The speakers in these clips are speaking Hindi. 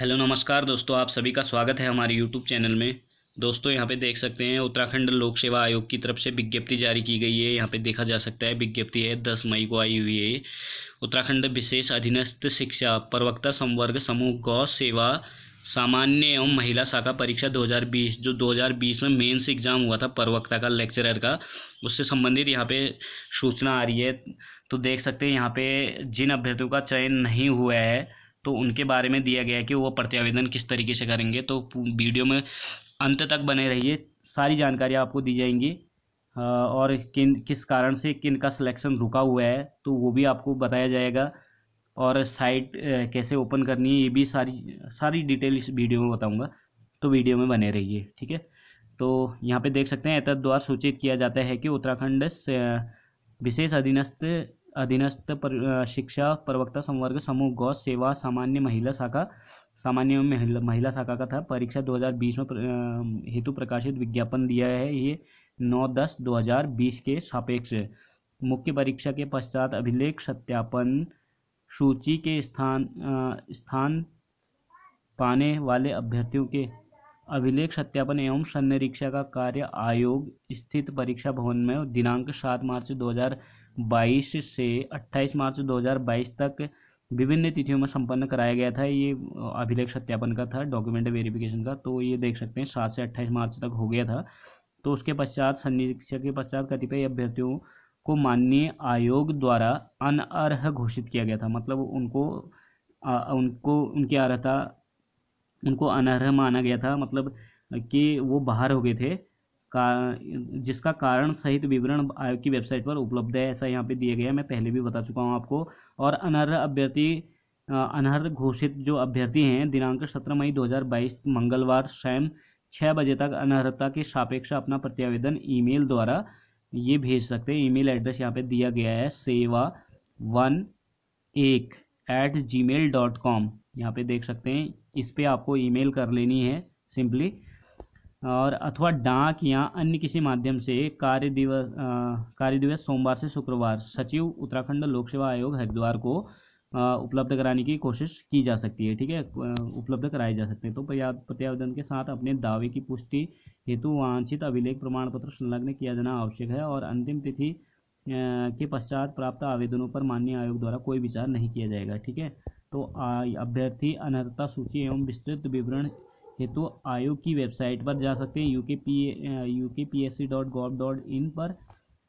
हेलो नमस्कार दोस्तों आप सभी का स्वागत है हमारे यूट्यूब चैनल में दोस्तों यहाँ पे देख सकते हैं उत्तराखंड लोक सेवा आयोग की तरफ से विज्ञप्ति जारी की गई है यहाँ पे देखा जा सकता है विज्ञप्ति है दस मई को आई हुई है उत्तराखंड विशेष अधीनस्थ शिक्षा प्रवक्ता संवर्ग समूह गौ सेवा सामान्य एवं महिला शाखा परीक्षा 2020 जो 2020 में मेंस एग्ज़ाम हुआ था प्रवक्ता का लेक्चरर का उससे संबंधित यहाँ पे सूचना आ रही है तो देख सकते हैं यहाँ पे जिन अभ्यर्थियों का चयन नहीं हुआ है तो उनके बारे में दिया गया है कि वो प्रत्यावेदन किस तरीके से करेंगे तो वीडियो में अंत तक बने रहिए सारी जानकारी आपको दी जाएंगी और किन किस कारण से किन का सिलेक्शन रुका हुआ है तो वो भी आपको बताया जाएगा और साइट कैसे ओपन करनी है ये भी सारी सारी डिटेल इस वीडियो में बताऊंगा तो वीडियो में बने रहिए ठीक है तो यहाँ पे देख सकते हैं एतद द्वार सूचित किया जाता है कि उत्तराखंड विशेष अधीनस्थ अधीनस्थ पर, शिक्षा प्रवक्ता संवर्ग समूह गौ सेवा सामान्य महिला शाखा सामान्य महिला महिला शाखा का था परीक्षा 2020 में हेतु प्रकाशित विज्ञापन दिया है ये 9 दस 2020 के सापेक्ष मुख्य परीक्षा के पश्चात अभिलेख सत्यापन सूची के स्थान स्थान पाने वाले अभ्यर्थियों के अभिलेख सत्यापन एवं सन्निरीक्षा का कार्य आयोग स्थित परीक्षा भवन में दिनांक सात मार्च हजार बाईस से अट्ठाईस मार्च 2022 तक विभिन्न तिथियों में संपन्न कराया गया था ये अभिलेख सत्यापन का था डॉक्यूमेंट वेरिफिकेशन का तो ये देख सकते हैं सात से अट्ठाईस मार्च तक हो गया था तो उसके पश्चात सन्निरीक्षक के पश्चात कतिपय अभ्यर्थियों को माननीय आयोग द्वारा अनअर्ह घोषित किया गया था मतलब उनको आ, उनको उनकी अर्हता उनको अनर्ह माना गया था मतलब कि वो बाहर हो गए थे का जिसका कारण सहित विवरण आयोग की वेबसाइट पर उपलब्ध है ऐसा यहाँ पे दिया गया है मैं पहले भी बता चुका हूँ आपको और अनर्ह अभ्यर्थी अनहर घोषित जो अभ्यर्थी हैं दिनांक सत्रह मई 2022 मंगलवार शाम छः बजे तक अनर्हता के सापेक्ष अपना प्रत्यावेदन ईमेल द्वारा ये भेज सकते हैं ईमेल एड्रेस यहाँ पे दिया गया है सेवा वन एक at Gmail dot com यहाँ पर देख सकते हैं इस पर आपको ईमेल कर लेनी है सिंपली और अथवा डाक या अन्य किसी माध्यम से कार्य दिवस कार्य दिवस सोमवार से शुक्रवार सचिव उत्तराखंड लोक सेवा आयोग हरिद्वार को उपलब्ध कराने की कोशिश की जा सकती है ठीक है उपलब्ध कराए जा सकते हैं तो प्रत्यावेदन के साथ अपने दावे की पुष्टि हेतु वांछित अभिलेख प्रमाण पत्र संलग्न किया जाना आवश्यक है और अंतिम तिथि के पश्चात प्राप्त आवेदनों पर माननीय आयोग द्वारा कोई विचार नहीं किया जाएगा ठीक है तो अभ्यर्थी अनर्हता सूची एवं विस्तृत विवरण हेतु आयोग की वेबसाइट पर जा सकते हैं U K P U K P S C dot gov dot in पर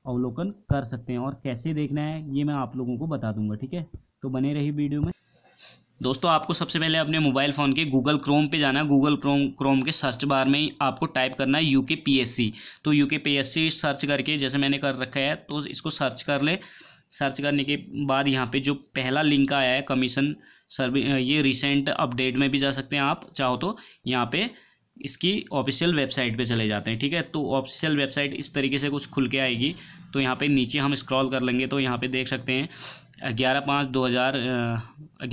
अवलोकन कर सकते हैं और कैसे देखना है ये मैं आप लोगों को बता दूंगा ठीक है तो बने रही वीडियो में दोस्तों आपको सबसे पहले अपने मोबाइल फ़ोन के गूगल क्रोम पे जाना है गूगल क्रोम क्रोम के सर्च बार में ही आपको टाइप करना है यू के पी एस सी तो you K P S C search करके जैसे मैंने कर रखा है तो इसको सर्च कर ले सर्च करने के बाद यहाँ पे जो पहला लिंक आया है कमीशन सर्वे ये रिसेंट अपडेट में भी जा सकते हैं आप चाहो तो यहाँ पे इसकी ऑफिशियल वेबसाइट पे चले जाते हैं ठीक है तो ऑफिशियल वेबसाइट इस तरीके से कुछ खुल के आएगी तो यहाँ पे नीचे हम स्क्रॉल कर लेंगे तो यहाँ पे देख सकते हैं ग्यारह पाँच दो हज़ार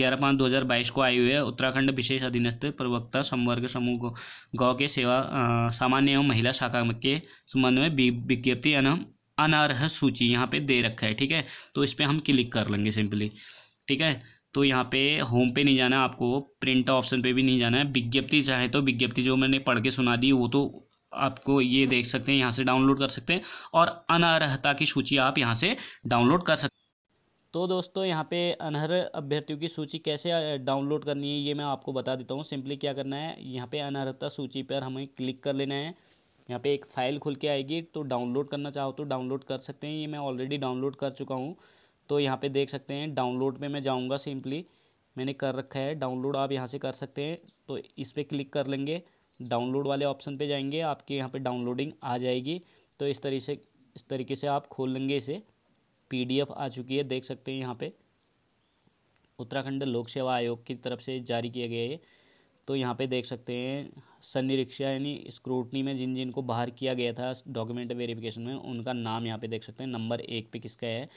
ग्यारह पाँच दो हज़ार बाईस को आई हुई है उत्तराखंड विशेष अधीनस्थ प्रवक्ता संवर्ग समूह गौ के सेवा सामान्य एवं महिला शाखा के संबंध में विज्ञप्ति अनर्ह सूची यहाँ पर दे रखा है ठीक है तो इस पर हम क्लिक कर लेंगे सिंपली ठीक है तो यहाँ पे होम पे नहीं जाना है आपको प्रिंट ऑप्शन पे भी नहीं जाना है विज्ञप्ति चाहे तो विज्ञप्ति जो मैंने पढ़ के सुना दी वो तो आपको ये देख सकते हैं यहाँ से डाउनलोड कर सकते हैं और अनर्हता की सूची आप यहाँ से डाउनलोड कर सकते हैं तो दोस्तों यहाँ पे अनहर अभ्यर्थियों की सूची कैसे डाउनलोड करनी है ये मैं आपको बता देता हूँ सिंपली क्या करना है यहाँ पे अनर्हता सूची पर हमें क्लिक कर लेना है यहाँ पे एक फ़ाइल खुल के आएगी तो डाउनलोड करना चाहो तो डाउनलोड कर सकते हैं ये मैं ऑलरेडी डाउनलोड कर चुका हूँ तो यहाँ पे देख सकते हैं डाउनलोड पे मैं जाऊँगा सिंपली मैंने कर रखा है डाउनलोड आप यहाँ से कर सकते हैं तो इस पर क्लिक कर लेंगे डाउनलोड वाले ऑप्शन पर जाएंगे आपके यहाँ पर डाउनलोडिंग आ जाएगी तो इस तरीके से इस तरीके से आप खोल लेंगे इसे पी आ चुकी है देख सकते हैं यहाँ पर उत्तराखंड लोक सेवा आयोग की तरफ से जारी किया गया है तो यहाँ पे देख सकते हैं सन्निरीक्षा यानी स्क्रूटनी में जिन जिन को बाहर किया गया था डॉक्यूमेंट वेरिफिकेशन में उनका नाम यहाँ पे देख सकते हैं नंबर एक पे किसका है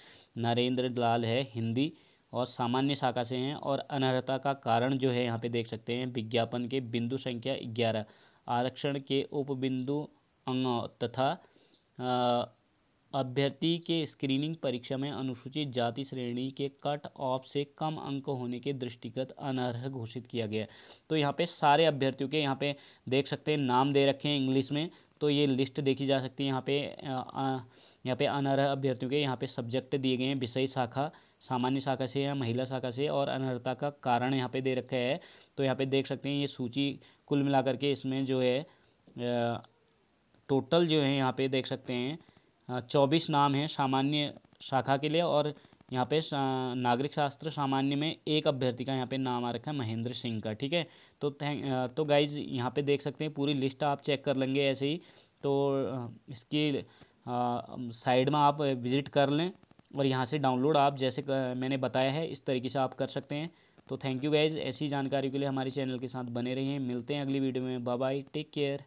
नरेंद्र लाल है हिंदी और सामान्य शाखा से हैं और अनर्हता का कारण जो है यहाँ पे देख सकते हैं विज्ञापन के बिंदु संख्या ग्यारह आरक्षण के उप बिंदु अंग तथा अभ्यर्थी के स्क्रीनिंग परीक्षा में अनुसूचित जाति श्रेणी के कट ऑफ से कम अंक होने के दृष्टिगत अनर्ह घोषित किया गया तो यहाँ पे सारे अभ्यर्थियों के यहाँ पे देख सकते हैं नाम दे रखे हैं इंग्लिश में तो ये लिस्ट देखी जा सकती है यहाँ पे यहाँ पे अनर्ह अभ्यर्थियों के यहाँ पे सब्जेक्ट दिए गए हैं विषय शाखा सामान्य शाखा से या महिला शाखा से और अनर्हता का कारण यहाँ पे दे रखा है तो यहाँ पे देख सकते हैं ये सूची कुल मिलाकर के इसमें जो है टोटल जो है यहाँ पे देख सकते हैं चौबीस नाम हैं सामान्य शाखा के लिए और यहाँ पे नागरिक शास्त्र सामान्य में एक अभ्यर्थी का यहाँ पे नाम आ रखा है महेंद्र सिंह का ठीक है तो तो गाइज यहाँ पे देख सकते हैं पूरी लिस्ट आप चेक कर लेंगे ऐसे ही तो इसकी साइड में आप विज़िट कर लें और यहाँ से डाउनलोड आप जैसे कर, मैंने बताया है इस तरीके से आप कर सकते हैं तो थैंक यू गाइज़ ऐसी जानकारी के लिए हमारे चैनल के साथ बने रहिए मिलते हैं अगली वीडियो में बाय बाय टेक केयर